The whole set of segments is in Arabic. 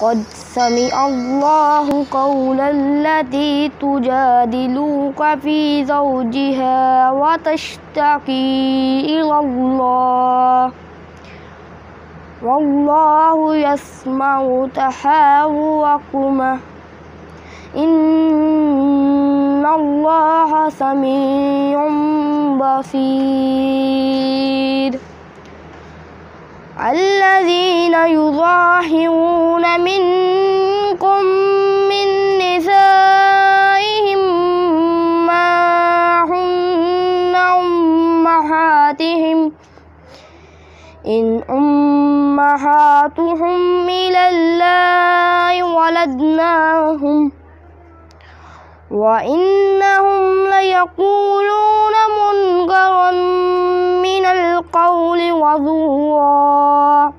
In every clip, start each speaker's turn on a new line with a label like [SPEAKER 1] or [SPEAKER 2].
[SPEAKER 1] قد سمع الله قول التي تجادلوك في زوجها وتشتكي إلى الله والله يسمع تحاوركما إن الله سميع بصير الذين يظاهرون منكم من نسائهم ما هن أمهاتهم إن أمهاتهم إلى الله ولدناهم وإنهم ليقولون منكرا القول وضوا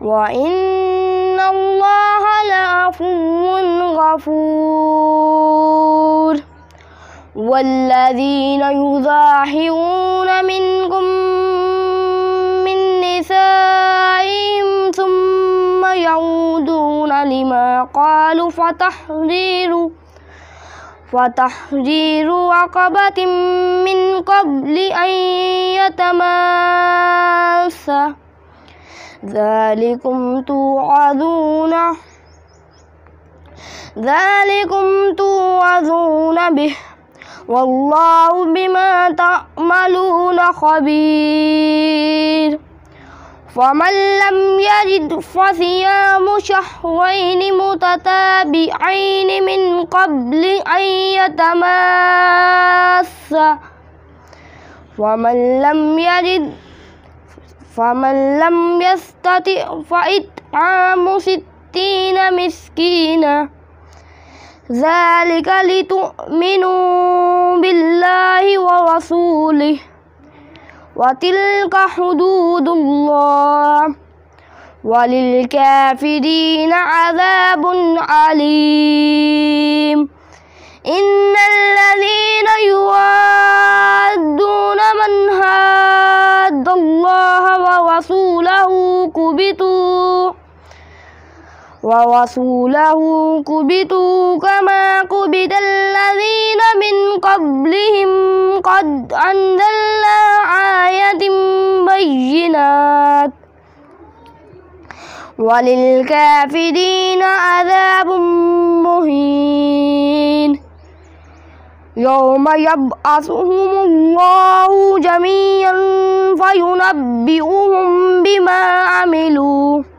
[SPEAKER 1] وإن الله لعفو غفور والذين يظاهرون منكم من نسائهم ثم يعودون لما قالوا فتحرير وتحرير عقبة من قبل أن يتماسا ذلكم توعظون ذلكم توعظون به والله بما تعملون خبير فمن لم يجد فصيام شهرين متتابعين من قبل أن يتماسا ومن لم يجد فمن لم يستطع فإطعام ستين مسكينا ذلك لتؤمنوا بالله ورسوله وتلك حدود الله وللكافرين عذاب عليم إن الذين يوادون من هاد الله ورسوله كبتوا ورسوله كبتوا كما كبت الذين من قبلهم قد أنزل بالبينات وللكافرين عذاب مهين يوم يبعثهم الله جميعا فينبئهم بما عملوا